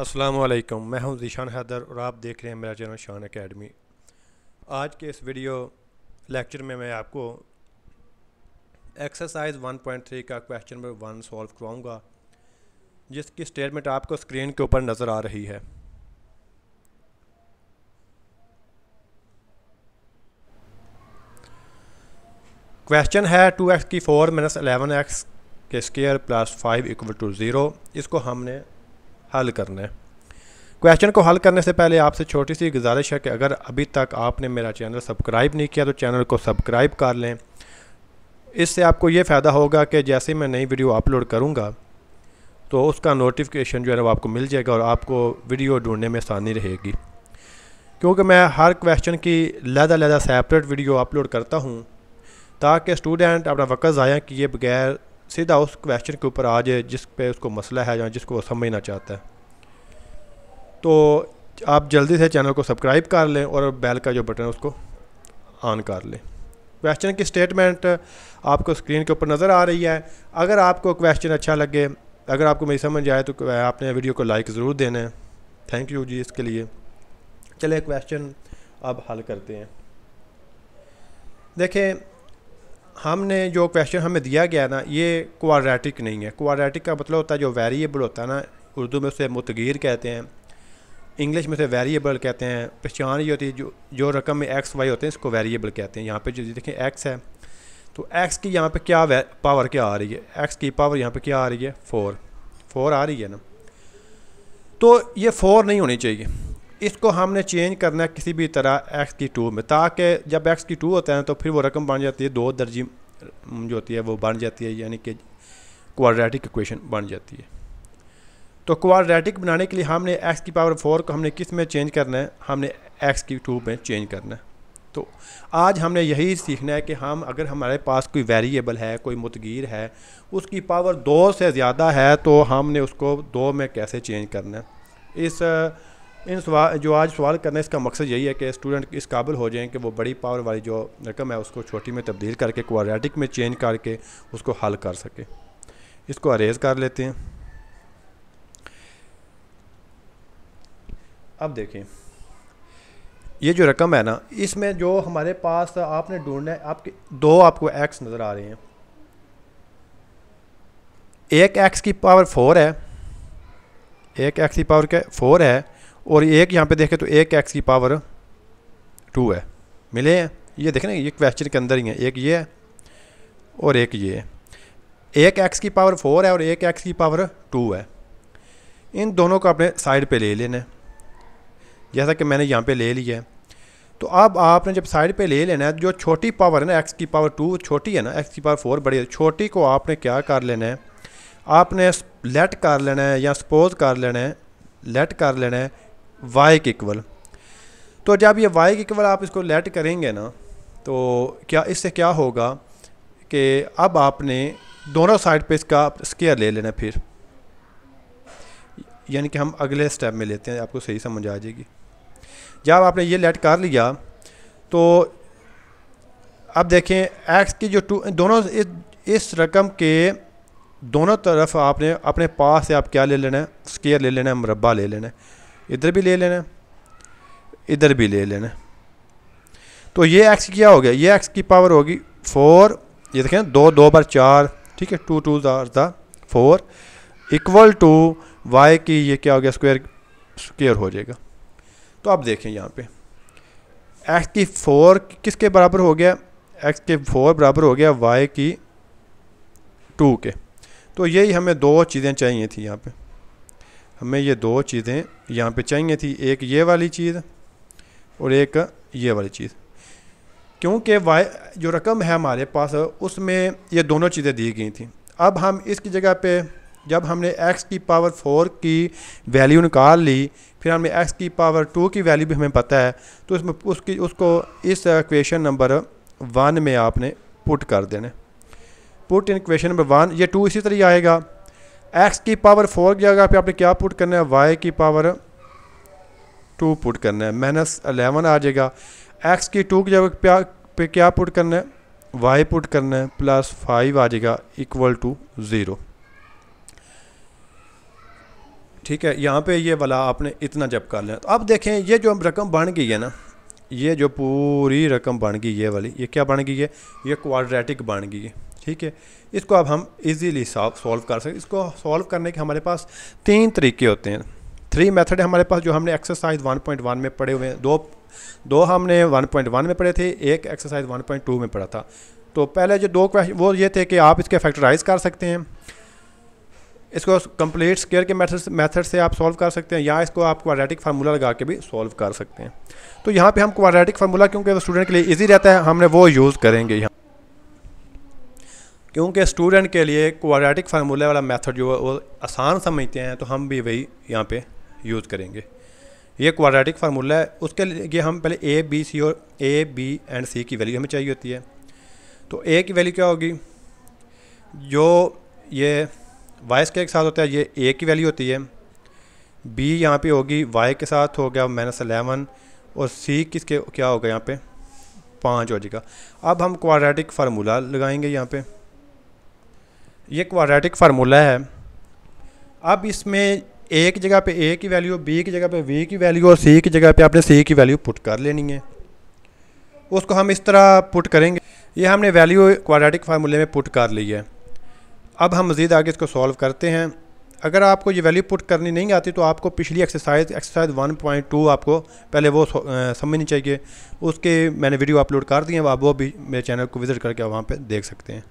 वालेकुम मैं हूं जीशान हैदर और आप देख रहे हैं मेरा चैनल शान एकेडमी आज के इस वीडियो लेक्चर में मैं आपको एक्सरसाइज 1.3 का क्वेश्चन नंबर वन सॉल्व करवाऊंगा जिसकी स्टेटमेंट आपको स्क्रीन के ऊपर नज़र आ रही है क्वेश्चन है टू एक्स की फोर माइनस एलेवन एक्स के square plus five equal to zero इसको हमने हल करना है क्वेश्चन को हल करने से पहले आपसे छोटी सी गुजारिश है कि अगर अभी तक आपने मेरा चैनल सब्सक्राइब नहीं किया तो चैनल को सब्सक्राइब कर लें इससे आपको ये फ़ायदा होगा कि जैसे मैं नई वीडियो अपलोड करूँगा तो उसका नोटिफिकेशन जो है वो आपको मिल जाएगा और आपको वीडियो ढूंढने में आसानी रहेगी क्योंकि मैं हर क्वेश्चन की लहदा लहदा सेपरेट वीडियो अपलोड करता हूँ ताकि स्टूडेंट अपना वक्त ज़ाया किए बगैर सीधा उस क्वेश्चन के ऊपर आ जाए जिस पे उसको मसला है या जिसको वो समझना चाहता है तो आप जल्दी से चैनल को सब्सक्राइब कर लें और बेल का जो बटन है उसको ऑन कर लें क्वेश्चन की स्टेटमेंट आपको स्क्रीन के ऊपर नज़र आ रही है अगर आपको क्वेश्चन अच्छा लगे अगर आपको मेरी समझ आए तो आपने वीडियो को लाइक ज़रूर देना है थैंक यू जी इसके लिए चले क्वेश्चन अब हल करते हैं देखें हमने जो क्वेश्चन हमें दिया गया ना ये क्वाड्रेटिक नहीं है क्वाड्रेटिक का मतलब होता है जो वेरिएबल होता है ना उर्दू में उसे मुतगीर कहते हैं इंग्लिश में उसे वेरिएबल कहते हैं पहचान ये होती है जो जो रकम में एक्स वाई होते हैं इसको वेरिएबल कहते हैं यहाँ पे जो देखें एक्स है तो एक्स की यहाँ पे क्या पावर क्या आ रही है एक्स की पावर यहाँ पे क्या आ रही है फोर फोर आ रही है ना तो ये फोर नहीं होनी चाहिए इसको हमने चेंज करना है किसी भी तरह एक्स की टू में ताकि जब एक्स की टू होता है तो फिर वो रकम बन जाती है दो दर्जी जो होती है वो बन जाती है यानी कि क्वाड्रेटिक इक्वेशन बन जाती है तो क्वाड्रेटिक बनाने के लिए हमने एक्स की पावर फोर को हमने किस में चेंज करना है हमने एक्स की टू में चेंज करना है तो आज हमने यही सीखना है कि हम अगर हमारे पास कोई वेरिएबल है कोई मतगीर है उसकी पावर दो से ज़्यादा है तो हमने उसको दो में कैसे चेंज करना है इस इन सवाल जो आज सवाल करना इसका मकसद यही है कि स्टूडेंट इस काबिल हो जाएं कि वो बड़ी पावर वाली जो रकम है उसको छोटी में तब्दील करके क्वाड्रेटिक में चेंज करके उसको हल कर सके इसको अरेज कर लेते हैं अब देखें ये जो रकम है ना इसमें जो हमारे पास आपने ढूंढना है आपके दो आपको एक्स नज़र आ रहे हैं एक एक्स की पावर फोर है एक एक्स की पावर क्या फोर है और एक यहाँ पे देखें तो एक एक्स की पावर टू है मिले हैं ये देखें ये क्वेश्चन के अंदर ही है एक ये है और एक ये है एक एक्स की पावर फोर है और एक एक्स की पावर टू है इन दोनों को आपने साइड पे ले लेना है जैसा कि मैंने यहाँ पे ले लिया है तो अब आपने जब साइड पे ले लेना है जो छोटी पावर है ना एक्स की पावर टू छोटी है ना एक्स की पावर फोर बड़ी है छोटी को आपने क्या कर लेना है आपने लेट कर लेना है या सपोज कर लेना है लेट कर लेना है वाई के इक्वल तो जब ये वाई के इक्वल आप इसको लेट करेंगे ना तो क्या इससे क्या होगा कि अब आपने दोनों साइड पे इसका स्केयर ले लेना फिर यानी कि हम अगले स्टेप में लेते हैं आपको सही समझ आ जाएगी जब आपने ये लेट कर लिया तो अब देखें एक्स की जो टू दोनों इस, इस रकम के दोनों तरफ आपने अपने पास से आप क्या ले लेना है स्केयर ले लेना है मुरबा ले लेना है इधर भी ले लेना इधर भी ले लेना तो ये एक्स क्या हो गया ये एक्स की पावर होगी फोर ये देखें दो दो बार चार ठीक है टू टू जार फोर इक्वल टू वाई की ये क्या हो गया स्क्वायर स्क्वायर हो जाएगा तो आप देखें यहाँ पे एक्स की फोर किसके बराबर हो गया एक्स के फोर बराबर हो गया वाई की टू के तो यही हमें दो चीज़ें चाहिए थी यहाँ पे हमें ये दो चीज़ें यहाँ पे चाहिए थी एक ये वाली चीज़ और एक ये वाली चीज़ क्योंकि वाई जो रकम है हमारे पास उसमें ये दोनों चीज़ें दी गई थी अब हम इसकी जगह पे जब हमने x की पावर फोर की वैल्यू निकाल ली फिर हमने x की पावर टू की वैल्यू भी हमें पता है तो इसमें उसकी उसको इस क्वेश्चन नंबर वन में आपने पुट कर देने put in question number one ये टू इसी तरह आएगा एक्स की पावर फोर की जगह पे आपने क्या पुट करना है वाई की पावर टू पुट करना है माइनस अलेवन आ जाएगा एक्स की टू की जगह पे क्या पुट करना है वाई पुट करना है प्लस फाइव आ जाएगा इक्वल टू ज़ीरो ठीक है यहाँ पे ये वाला आपने इतना जब कर लिया तो अब देखें ये जो रकम बन गई है ना ये जो पूरी रकम बन गई ये वाली ये क्या बन गई है ये क्वाड्रेटिक बन गई है ठीक है इसको अब हम इजीली सॉल्व कर सकते इसको सॉल्व करने के हमारे पास तीन तरीके होते हैं थ्री मेथड है हमारे पास जो हमने एक्सरसाइज 1.1 में पढ़े हुए हैं दो दो हमने 1.1 में पढ़े थे एक एक्सरसाइज 1.2 में पढ़ा था तो पहले जो दो क्वेश्चन वो ये थे कि आप इसके फैक्टराइज कर सकते हैं इसको कंप्लीट स्केयर के मेथड मैथड से आप सॉल्व कर सकते हैं या इसको आप क्वाड्रेटिक फार्मूला लगा के भी सॉल्व कर सकते हैं तो यहाँ पे हम क्वाड्रेटिक फार्मूला क्योंकि स्टूडेंट के लिए इजी रहता है हमने वो यूज़ करेंगे यहाँ क्योंकि स्टूडेंट के लिए क्वाड्रेटिक फार्मूला वाला मेथड जो है वो आसान समझते हैं तो हम भी वही यहाँ पे यूज़ करेंगे ये क्वाड्रेटिक फार्मूला है उसके लिए हम पहले ए बी सी और ए बी एंड सी की वैल्यू हमें चाहिए होती है तो ए की वैल्यू क्या होगी जो ये वाई के साथ होता है ये ए की वैल्यू होती है बी यहाँ पर होगी वाई के साथ हो गया माइनस अलेवन और सी किसके क्या होगा यहाँ पर पाँच हो जाएगा अब हम क्वाड्रेटिक फार्मूला लगाएंगे यहाँ पर ये क्वाड्रेटिक फार्मूला है अब इसमें ए की जगह पे ए की वैल्यू बी की जगह पे वी की वैल्यू और सी की जगह पे आपने सी की वैल्यू पुट कर लेनी है उसको हम इस तरह पुट करेंगे ये हमने वैल्यू क्वाड्रेटिक फार्मूले में पुट कर ली है अब हम मज़ीद आगे इसको सॉल्व करते हैं अगर आपको ये वैल्यू पुट करनी नहीं आती तो आपको पिछली एक्सरसाइज एक्सरसाइज 1.2 आपको पहले वो समझनी चाहिए उसके मैंने वीडियो अपलोड कर दिए हैं आप वो भी मेरे चैनल को विज़िट करके वहाँ पर देख सकते हैं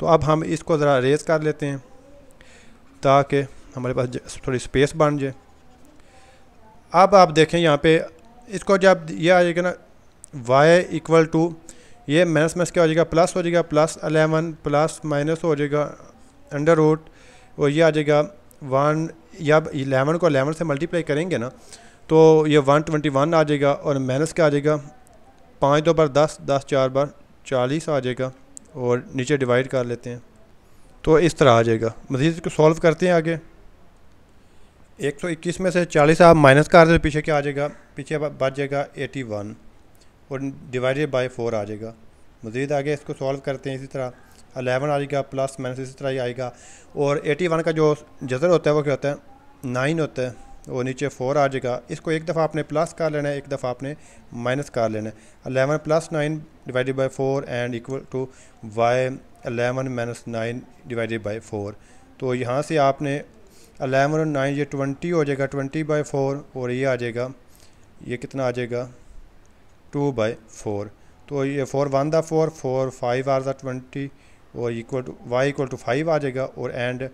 तो अब हम इसको ज़रा रेज कर लेते हैं ताकि हमारे पास थोड़ी स्पेस बन जाए अब आप देखें यहाँ पे इसको जब ये आ जाएगा ना वाई इक्वल टू ये माइनस माइनस क्या हो जाएगा प्लस हो जाएगा प्लस अलेवन प्लस माइनस हो जाएगा अंडर रूट और ये आ जाएगा वन या इलेवन को अलेवन से मल्टीप्लाई करेंगे ना तो ये वन ट्वेंटी वन आ जाएगा और माइनस क्या आ जाएगा पाँच दो बार दस दस चार बार चालीस आ जाएगा और नीचे डिवाइड कर लेते हैं तो इस तरह आ जाएगा मज़ीद इसको सॉल्व करते हैं आगे एक सौ इक्कीस में से चालीस आप माइनस कर दें पीछे क्या आ जाएगा पीछे बच जाएगा एटी वन और डिवाइडेड बाई फोर आ जाएगा मज़ीद आगे इसको सॉल्व करते हैं इसी तरह अलेवन आ जाएगा प्लस माइनस इसी तरह ही आएगा और एटी वन का जो जजर होता है वो क्या होता है नाइन होता है और नीचे फोर आ जाएगा इसको एक दफ़ा आपने प्लस कर लेना है एक दफ़ा आपने माइनस कर लेना है eleven plus nine divided by four and equal to y eleven minus nine divided by four तो यहाँ से आपने अलेवन और नाइन ये ट्वेंटी हो जाएगा ट्वेंटी बाई फोर और ये आ जाएगा ये कितना आ जाएगा टू बाई फोर तो ये फोर वन दा फोर फोर फाइव आर दा ट्वेंटी और equal to y equal to five आ जाएगा और एंड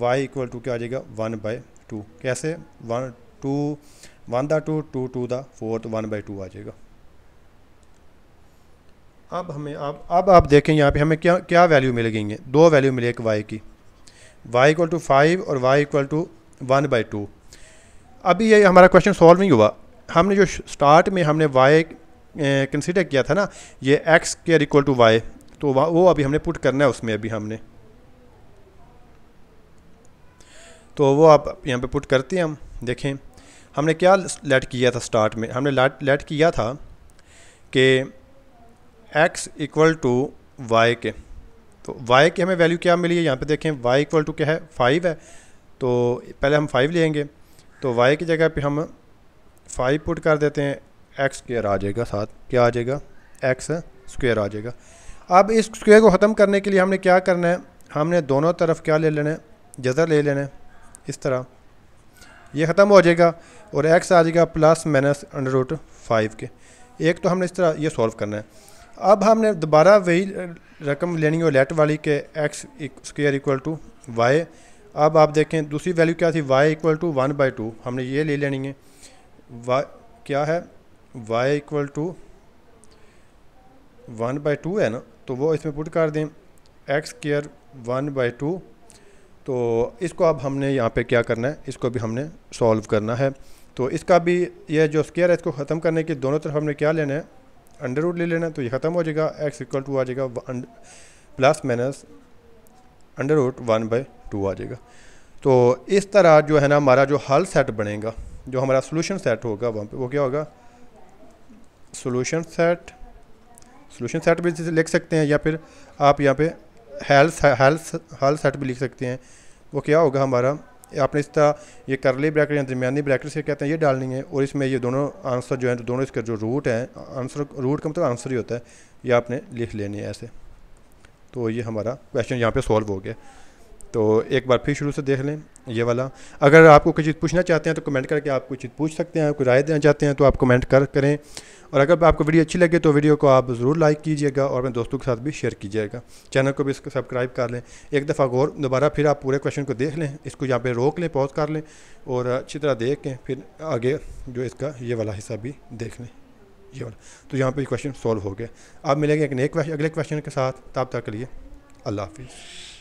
वाई इक्वल टू क्या आ जाएगा वन बाई टू कैसे वन टू वन दा टू टू टू दा फोर तो वन बाई टू आ जाएगा अब हमें अब अब आप देखें यहाँ पे हमें क्या क्या वैल्यू मिल मिलेगी दो वैल्यू मिली एक वाई की वाई इक्वल टू फाइव और y equal to one by two अभी ये हमारा क्वेश्चन सॉल्व नहीं हुआ हमने जो स्टार्ट में हमने वाई कंसिडर किया था ना ये x square equal to y तो वो अभी हमने पुट करना है उसमें अभी हमने तो वो आप यहाँ पे पुट करते हैं हम देखें हमने क्या लेट किया था स्टार्ट में हमने लेट लेट किया था कि एक्स इक्वल टू वाई के तो वाई की हमें वैल्यू क्या मिली है यहाँ पे देखें वाई इक्वल टू क्या है फाइव है तो पहले हम फाइव लेंगे तो वाई की जगह पे हम फाइव पुट कर देते हैं एक्स स्क्र आ जाएगा साथ क्या आ जाएगा एक्स स्क्वेयर आ जाएगा अब इस स्क्वेयर को ख़त्म करने के लिए हमने क्या करना है हमने दोनों तरफ क्या ले लेना है जजर ले लेना है इस तरह ये ख़त्म हो जाएगा और एक्स आ जाएगा plus minus under root five के एक तो हमने इस तरह ये सॉल्व करना है अब हमने दोबारा वही रकम लेनी हो लेट वाली के x square equal to y अब आप देखें दूसरी वैल्यू क्या थी y equal to one by two हमने ये ले लेनी है वाई क्या है y equal to one by two है ना तो वो इसमें पुट कर दें x square one by two तो इसको अब हमने यहाँ पे क्या करना है इसको भी हमने सॉल्व करना है तो इसका भी यह जो स्केयर है इसको ख़त्म करने के दोनों तरफ हमने क्या लेना है अंडर रूट ले लेना तो ये ख़त्म हो जाएगा एक्स इक्वल टू आ जाएगा plus minus under root one by two आ जाएगा तो इस तरह जो है ना हमारा जो हल सेट बनेगा जो हमारा सोल्यूशन सेट होगा वहाँ पे वो क्या होगा सोल्यूशन सेट सोल्यूशन सेट भी लिख सकते हैं या फिर आप यहाँ पे हेल्थ हेल्थ हल सेट भी लिख सकते हैं वो क्या होगा हमारा आपने तरह ये करली ब्रैकेट या दरमियानी ब्रैकेट से कहते हैं ये डालनी है और इसमें ये दोनों आंसर जो है तो दोनों इसके जो रूट हैं आंसर रूट का मतलब आंसर ही होता है ये आपने लिख लेनी है ऐसे तो ये हमारा क्वेश्चन यहाँ पे सॉल्व हो गया तो एक बार फिर शुरू से देख लें ये वाला अगर आपको कोई चीज़ पूछना चाहते हैं तो कमेंट करके आप कुछ चीज़ पूछ सकते हैं कोई राय देना चाहते हैं तो आप कमेंट कर करें और अगर आपको वीडियो अच्छी लगे तो वीडियो को आप ज़रूर लाइक कीजिएगा और अपने दोस्तों के साथ भी शेयर कीजिएगा चैनल को भी इसको सब्सक्राइब कर लें एक दफ़ा गौर दोबारा फिर आप पूरे क्वेश्चन को देख लें इसको यहाँ पर रोक लें पॉज कर लें और अच्छी तरह देख फिर आगे जो इसका ये वाला हिस्सा भी देख लें ये वाला तो यहाँ पर क्वेश्चन सॉल्व हो गया आप मिलेंगे एक नए अगले क्वेश्चन के साथ तब तक के लिए अल्लाह हाफिज़